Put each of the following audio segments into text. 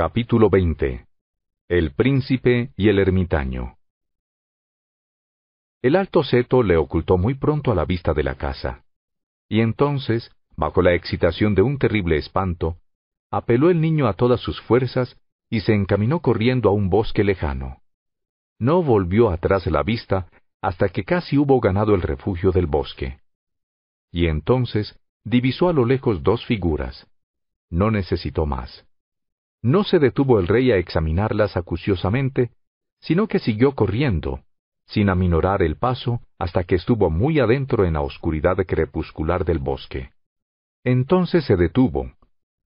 Capítulo 20. El príncipe y el ermitaño. El alto seto le ocultó muy pronto a la vista de la casa. Y entonces, bajo la excitación de un terrible espanto, apeló el niño a todas sus fuerzas y se encaminó corriendo a un bosque lejano. No volvió atrás la vista hasta que casi hubo ganado el refugio del bosque. Y entonces divisó a lo lejos dos figuras. No necesitó más. No se detuvo el rey a examinarlas acuciosamente, sino que siguió corriendo, sin aminorar el paso, hasta que estuvo muy adentro en la oscuridad crepuscular del bosque. Entonces se detuvo,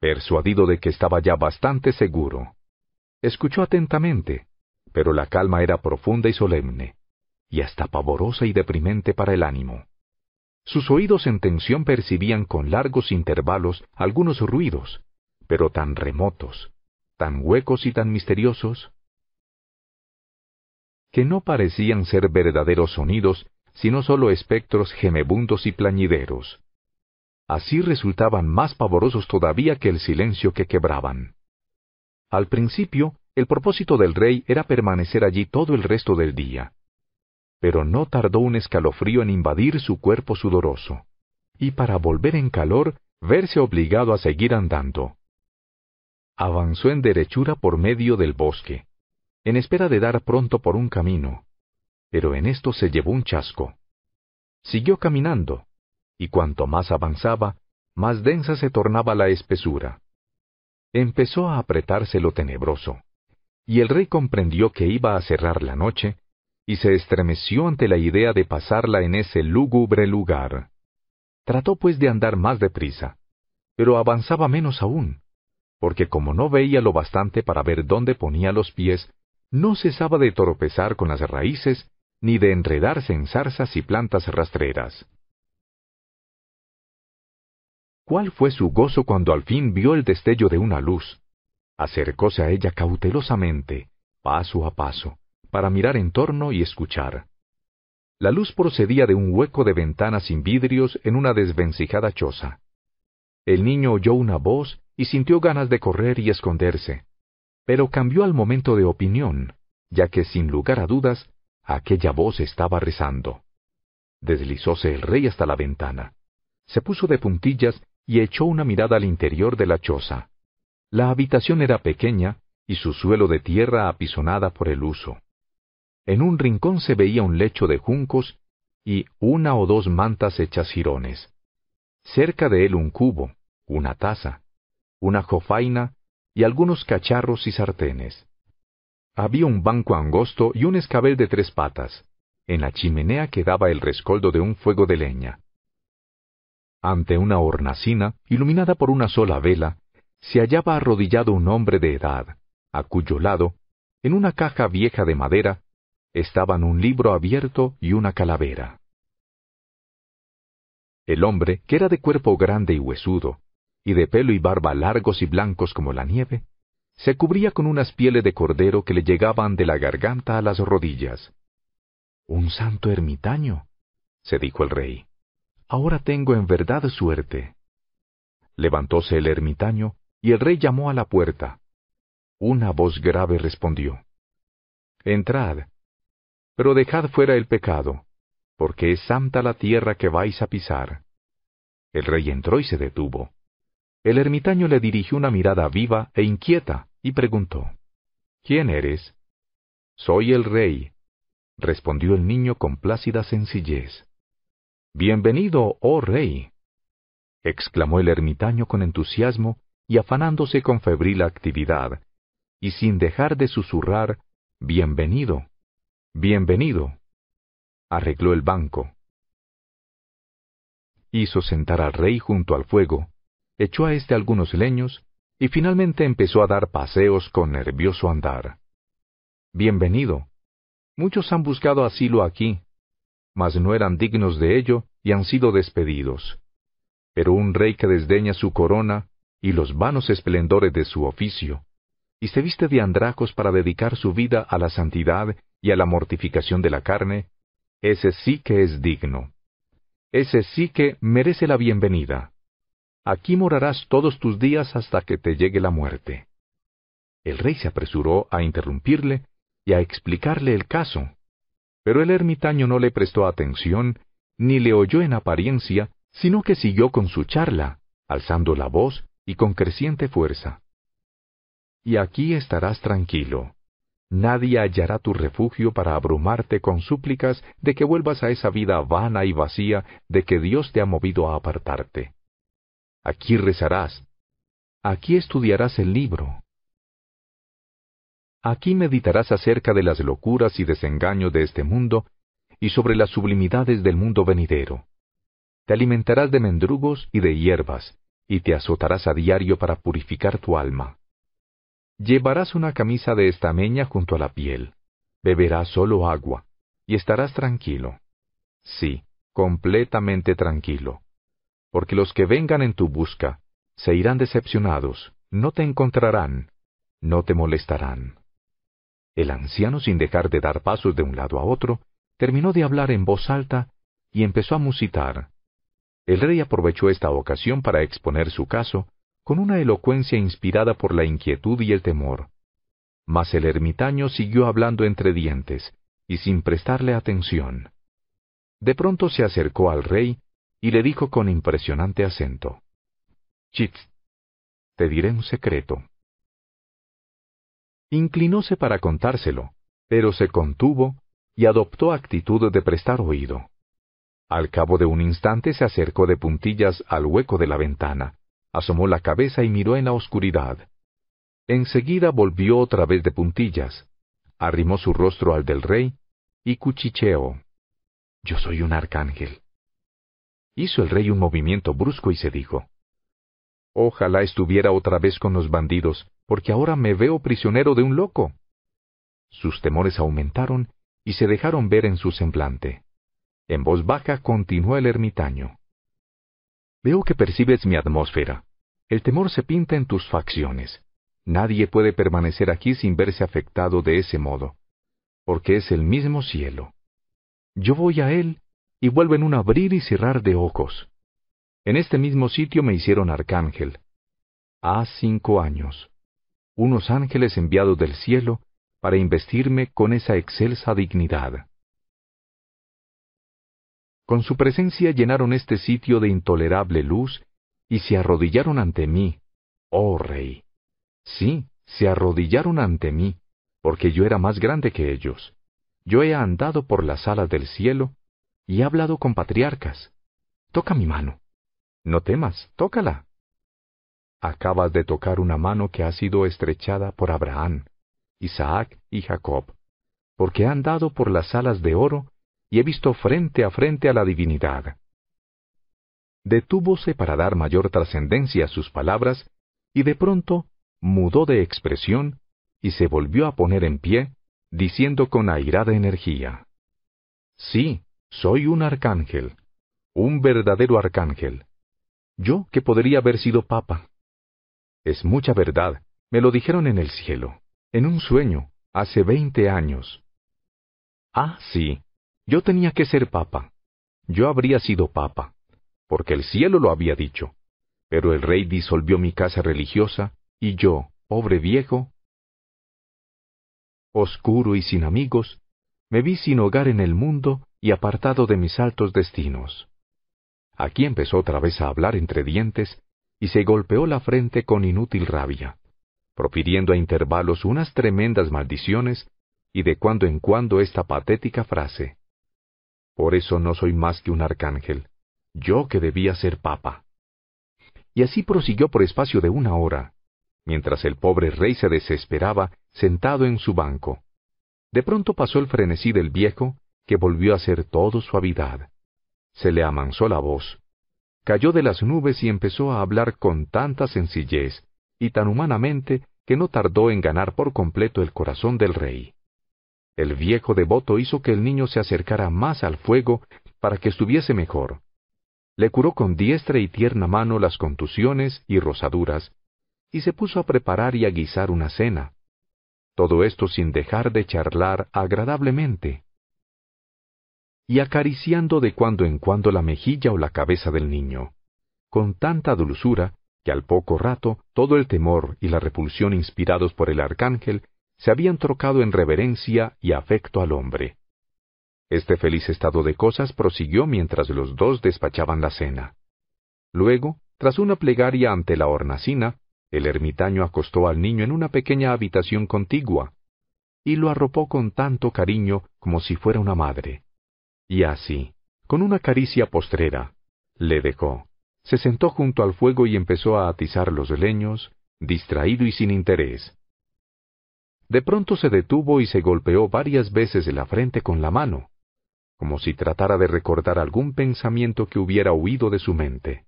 persuadido de que estaba ya bastante seguro. Escuchó atentamente, pero la calma era profunda y solemne, y hasta pavorosa y deprimente para el ánimo. Sus oídos en tensión percibían con largos intervalos algunos ruidos, pero tan remotos, tan huecos y tan misteriosos, que no parecían ser verdaderos sonidos, sino sólo espectros gemebundos y plañideros. Así resultaban más pavorosos todavía que el silencio que quebraban. Al principio, el propósito del rey era permanecer allí todo el resto del día. Pero no tardó un escalofrío en invadir su cuerpo sudoroso, y para volver en calor, verse obligado a seguir andando avanzó en derechura por medio del bosque, en espera de dar pronto por un camino, pero en esto se llevó un chasco. Siguió caminando, y cuanto más avanzaba, más densa se tornaba la espesura. Empezó a apretarse lo tenebroso, y el rey comprendió que iba a cerrar la noche, y se estremeció ante la idea de pasarla en ese lúgubre lugar. Trató pues de andar más deprisa, pero avanzaba menos aún, porque como no veía lo bastante para ver dónde ponía los pies, no cesaba de tropezar con las raíces, ni de enredarse en zarzas y plantas rastreras. ¿Cuál fue su gozo cuando al fin vio el destello de una luz? Acercóse a ella cautelosamente, paso a paso, para mirar en torno y escuchar. La luz procedía de un hueco de ventanas sin vidrios en una desvencijada choza. El niño oyó una voz y sintió ganas de correr y esconderse. Pero cambió al momento de opinión, ya que sin lugar a dudas, aquella voz estaba rezando. Deslizóse el rey hasta la ventana. Se puso de puntillas y echó una mirada al interior de la choza. La habitación era pequeña y su suelo de tierra apisonada por el uso. En un rincón se veía un lecho de juncos y una o dos mantas hechas jirones. Cerca de él un cubo, una taza, una jofaina y algunos cacharros y sartenes. Había un banco angosto y un escabel de tres patas. En la chimenea quedaba el rescoldo de un fuego de leña. Ante una hornacina, iluminada por una sola vela, se hallaba arrodillado un hombre de edad, a cuyo lado, en una caja vieja de madera, estaban un libro abierto y una calavera. El hombre, que era de cuerpo grande y huesudo, y de pelo y barba largos y blancos como la nieve, se cubría con unas pieles de cordero que le llegaban de la garganta a las rodillas. Un santo ermitaño, se dijo el rey. Ahora tengo en verdad suerte. Levantóse el ermitaño, y el rey llamó a la puerta. Una voz grave respondió. Entrad, pero dejad fuera el pecado, porque es santa la tierra que vais a pisar. El rey entró y se detuvo. El ermitaño le dirigió una mirada viva e inquieta y preguntó, ¿Quién eres? Soy el rey, respondió el niño con plácida sencillez. Bienvenido, oh rey, exclamó el ermitaño con entusiasmo y afanándose con febril actividad, y sin dejar de susurrar, Bienvenido, bienvenido. Arregló el banco. Hizo sentar al rey junto al fuego echó a éste algunos leños y finalmente empezó a dar paseos con nervioso andar. Bienvenido. Muchos han buscado asilo aquí, mas no eran dignos de ello y han sido despedidos. Pero un rey que desdeña su corona y los vanos esplendores de su oficio, y se viste de andracos para dedicar su vida a la santidad y a la mortificación de la carne, ese sí que es digno. Ese sí que merece la bienvenida. Aquí morarás todos tus días hasta que te llegue la muerte. El rey se apresuró a interrumpirle y a explicarle el caso, pero el ermitaño no le prestó atención, ni le oyó en apariencia, sino que siguió con su charla, alzando la voz y con creciente fuerza. Y aquí estarás tranquilo. Nadie hallará tu refugio para abrumarte con súplicas de que vuelvas a esa vida vana y vacía de que Dios te ha movido a apartarte aquí rezarás, aquí estudiarás el libro. Aquí meditarás acerca de las locuras y desengaños de este mundo y sobre las sublimidades del mundo venidero. Te alimentarás de mendrugos y de hierbas, y te azotarás a diario para purificar tu alma. Llevarás una camisa de estameña junto a la piel, beberás solo agua, y estarás tranquilo. Sí, completamente tranquilo porque los que vengan en tu busca se irán decepcionados, no te encontrarán, no te molestarán. El anciano, sin dejar de dar pasos de un lado a otro, terminó de hablar en voz alta y empezó a musitar. El rey aprovechó esta ocasión para exponer su caso con una elocuencia inspirada por la inquietud y el temor. Mas el ermitaño siguió hablando entre dientes y sin prestarle atención. De pronto se acercó al rey y le dijo con impresionante acento, «Chit, te diré un secreto. Inclinóse para contárselo, pero se contuvo y adoptó actitud de prestar oído. Al cabo de un instante se acercó de puntillas al hueco de la ventana, asomó la cabeza y miró en la oscuridad. Enseguida volvió otra vez de puntillas, arrimó su rostro al del rey y cuchicheó. Yo soy un arcángel. Hizo el rey un movimiento brusco y se dijo, Ojalá estuviera otra vez con los bandidos, porque ahora me veo prisionero de un loco. Sus temores aumentaron y se dejaron ver en su semblante. En voz baja continuó el ermitaño. Veo que percibes mi atmósfera. El temor se pinta en tus facciones. Nadie puede permanecer aquí sin verse afectado de ese modo, porque es el mismo cielo. Yo voy a él y vuelven un abrir y cerrar de ojos. En este mismo sitio me hicieron arcángel. Ha cinco años. Unos ángeles enviados del cielo para investirme con esa excelsa dignidad. Con su presencia llenaron este sitio de intolerable luz y se arrodillaron ante mí, oh rey. Sí, se arrodillaron ante mí, porque yo era más grande que ellos. Yo he andado por las alas del cielo y he hablado con patriarcas. Toca mi mano. No temas, tócala. Acabas de tocar una mano que ha sido estrechada por Abraham, Isaac y Jacob, porque han dado por las alas de oro y he visto frente a frente a la divinidad. Detúvose para dar mayor trascendencia a sus palabras y de pronto mudó de expresión y se volvió a poner en pie, diciendo con airada energía, Sí, soy un arcángel, un verdadero arcángel. Yo que podría haber sido papa. Es mucha verdad, me lo dijeron en el cielo, en un sueño, hace veinte años. Ah, sí, yo tenía que ser papa. Yo habría sido papa, porque el cielo lo había dicho. Pero el rey disolvió mi casa religiosa, y yo, pobre viejo, oscuro y sin amigos, me vi sin hogar en el mundo y apartado de mis altos destinos. Aquí empezó otra vez a hablar entre dientes y se golpeó la frente con inútil rabia, profiriendo a intervalos unas tremendas maldiciones y de cuando en cuando esta patética frase. Por eso no soy más que un arcángel, yo que debía ser papa. Y así prosiguió por espacio de una hora, mientras el pobre rey se desesperaba sentado en su banco. De pronto pasó el frenesí del viejo que volvió a ser todo suavidad. Se le amansó la voz. Cayó de las nubes y empezó a hablar con tanta sencillez y tan humanamente que no tardó en ganar por completo el corazón del rey. El viejo devoto hizo que el niño se acercara más al fuego para que estuviese mejor. Le curó con diestra y tierna mano las contusiones y rosaduras, y se puso a preparar y a guisar una cena. Todo esto sin dejar de charlar agradablemente y acariciando de cuando en cuando la mejilla o la cabeza del niño, con tanta dulzura que al poco rato todo el temor y la repulsión inspirados por el arcángel se habían trocado en reverencia y afecto al hombre. Este feliz estado de cosas prosiguió mientras los dos despachaban la cena. Luego, tras una plegaria ante la hornacina, el ermitaño acostó al niño en una pequeña habitación contigua, y lo arropó con tanto cariño como si fuera una madre. Y así, con una caricia postrera, le dejó. Se sentó junto al fuego y empezó a atizar los leños, distraído y sin interés. De pronto se detuvo y se golpeó varias veces la frente con la mano, como si tratara de recordar algún pensamiento que hubiera huido de su mente.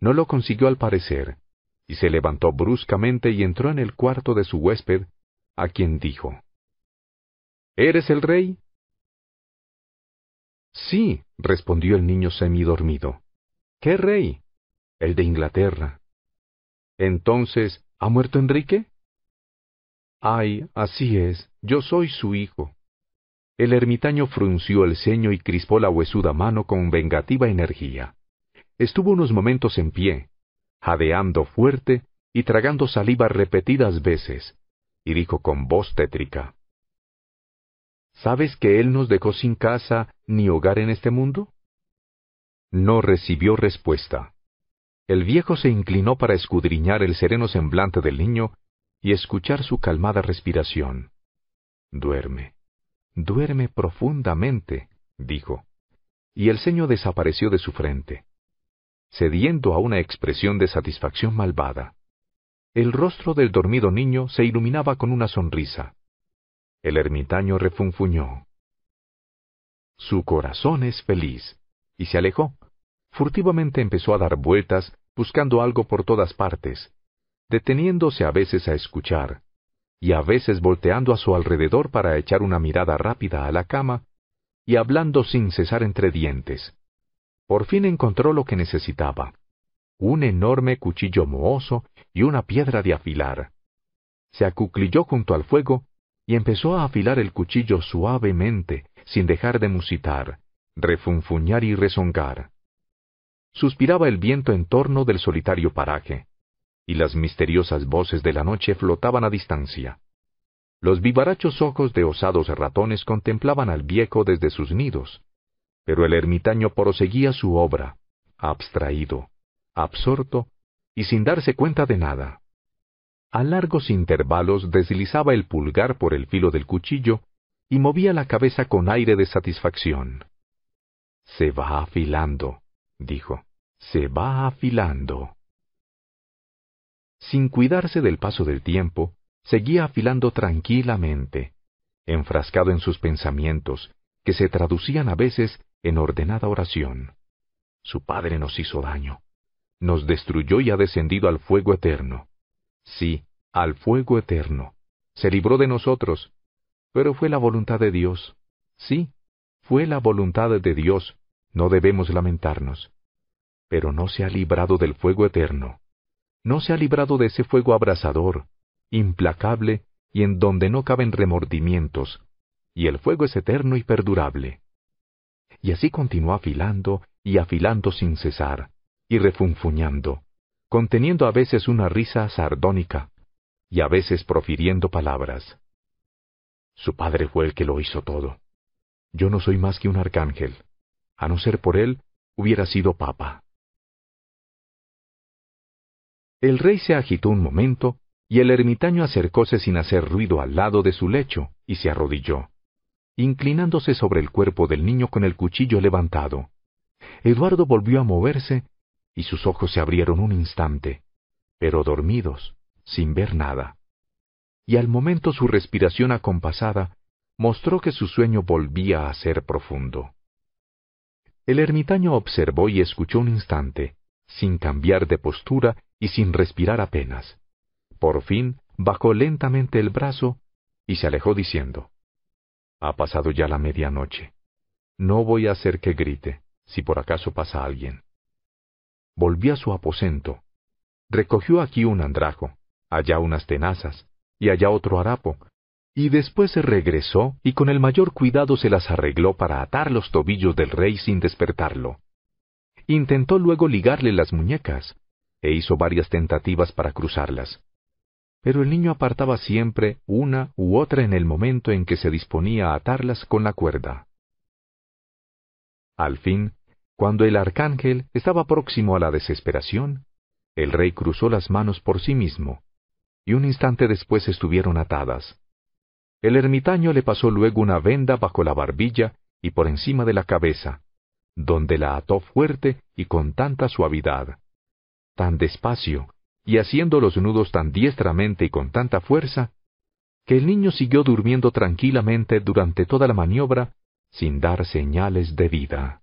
No lo consiguió al parecer, y se levantó bruscamente y entró en el cuarto de su huésped, a quien dijo, ¿Eres el rey? Sí, respondió el niño semidormido. ¿Qué rey? El de Inglaterra. Entonces, ¿ha muerto Enrique? Ay, así es, yo soy su hijo. El ermitaño frunció el ceño y crispó la huesuda mano con vengativa energía. Estuvo unos momentos en pie, jadeando fuerte y tragando saliva repetidas veces, y dijo con voz tétrica. ¿Sabes que él nos dejó sin casa ni hogar en este mundo? No recibió respuesta. El viejo se inclinó para escudriñar el sereno semblante del niño y escuchar su calmada respiración. Duerme, duerme profundamente, dijo, y el ceño desapareció de su frente, cediendo a una expresión de satisfacción malvada. El rostro del dormido niño se iluminaba con una sonrisa. El ermitaño refunfuñó. Su corazón es feliz. Y se alejó. Furtivamente empezó a dar vueltas, buscando algo por todas partes, deteniéndose a veces a escuchar, y a veces volteando a su alrededor para echar una mirada rápida a la cama, y hablando sin cesar entre dientes. Por fin encontró lo que necesitaba, un enorme cuchillo mohoso y una piedra de afilar. Se acuclilló junto al fuego y empezó a afilar el cuchillo suavemente, sin dejar de musitar, refunfuñar y rezongar. Suspiraba el viento en torno del solitario paraje, y las misteriosas voces de la noche flotaban a distancia. Los vivarachos ojos de osados ratones contemplaban al viejo desde sus nidos, pero el ermitaño proseguía su obra, abstraído, absorto y sin darse cuenta de nada. A largos intervalos deslizaba el pulgar por el filo del cuchillo y movía la cabeza con aire de satisfacción. Se va afilando, dijo, se va afilando. Sin cuidarse del paso del tiempo, seguía afilando tranquilamente, enfrascado en sus pensamientos, que se traducían a veces en ordenada oración. Su padre nos hizo daño, nos destruyó y ha descendido al fuego eterno. Sí, al fuego eterno. Se libró de nosotros, pero fue la voluntad de Dios. Sí, fue la voluntad de Dios. No debemos lamentarnos. Pero no se ha librado del fuego eterno. No se ha librado de ese fuego abrasador, implacable y en donde no caben remordimientos. Y el fuego es eterno y perdurable. Y así continuó afilando y afilando sin cesar, y refunfuñando, conteniendo a veces una risa sardónica, y a veces profiriendo palabras. Su Padre fue el que lo hizo todo. Yo no soy más que un arcángel. A no ser por él, hubiera sido papa. El rey se agitó un momento, y el ermitaño acercóse sin hacer ruido al lado de su lecho, y se arrodilló, inclinándose sobre el cuerpo del niño con el cuchillo levantado. Eduardo volvió a moverse, y sus ojos se abrieron un instante, pero dormidos, sin ver nada y al momento su respiración acompasada mostró que su sueño volvía a ser profundo. El ermitaño observó y escuchó un instante, sin cambiar de postura y sin respirar apenas. Por fin bajó lentamente el brazo y se alejó diciendo, Ha pasado ya la medianoche. No voy a hacer que grite, si por acaso pasa alguien. Volvió a su aposento. Recogió aquí un andrajo, allá unas tenazas, y allá otro harapo, y después se regresó y con el mayor cuidado se las arregló para atar los tobillos del rey sin despertarlo. Intentó luego ligarle las muñecas, e hizo varias tentativas para cruzarlas. Pero el niño apartaba siempre una u otra en el momento en que se disponía a atarlas con la cuerda. Al fin, cuando el arcángel estaba próximo a la desesperación, el rey cruzó las manos por sí mismo, y un instante después estuvieron atadas. El ermitaño le pasó luego una venda bajo la barbilla y por encima de la cabeza, donde la ató fuerte y con tanta suavidad, tan despacio, y haciendo los nudos tan diestramente y con tanta fuerza, que el niño siguió durmiendo tranquilamente durante toda la maniobra sin dar señales de vida.